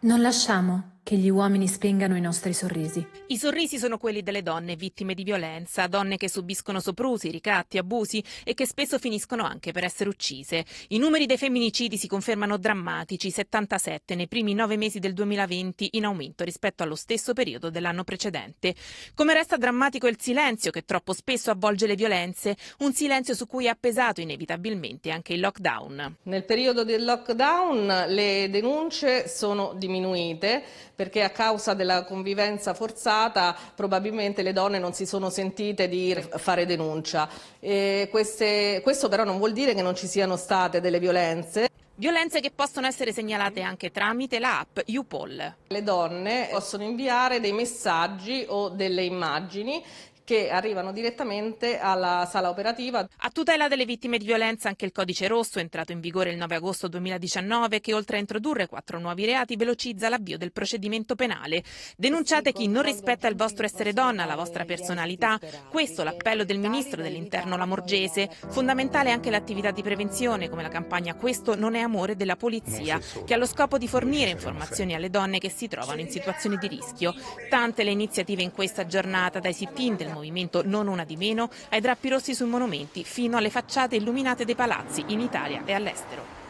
non lasciamo che gli uomini spengano i nostri sorrisi. I sorrisi sono quelli delle donne vittime di violenza, donne che subiscono soprusi, ricatti, abusi e che spesso finiscono anche per essere uccise. I numeri dei femminicidi si confermano drammatici, 77 nei primi nove mesi del 2020 in aumento rispetto allo stesso periodo dell'anno precedente. Come resta drammatico il silenzio che troppo spesso avvolge le violenze, un silenzio su cui ha pesato inevitabilmente anche il lockdown. Nel periodo del lockdown le denunce sono diminuite perché a causa della convivenza forzata probabilmente le donne non si sono sentite di fare denuncia. Queste, questo però non vuol dire che non ci siano state delle violenze. Violenze che possono essere segnalate anche tramite l'app UPOL. Le donne possono inviare dei messaggi o delle immagini che arrivano direttamente alla sala operativa. A tutela delle vittime di violenza anche il codice rosso, entrato in vigore il 9 agosto 2019, che oltre a introdurre quattro nuovi reati velocizza l'avvio del procedimento penale. Denunciate chi non rispetta il vostro essere donna, la vostra personalità. Questo l'appello del ministro dell'interno Lamorgese. Fondamentale anche l'attività di prevenzione, come la campagna Questo non è amore della polizia, che ha lo scopo di fornire informazioni alle donne che si trovano in situazioni di rischio. Tante le iniziative in questa giornata, dai sit-in del movimento, non una di meno, ai drappi rossi sui monumenti, fino alle facciate illuminate dei palazzi in Italia e all'estero.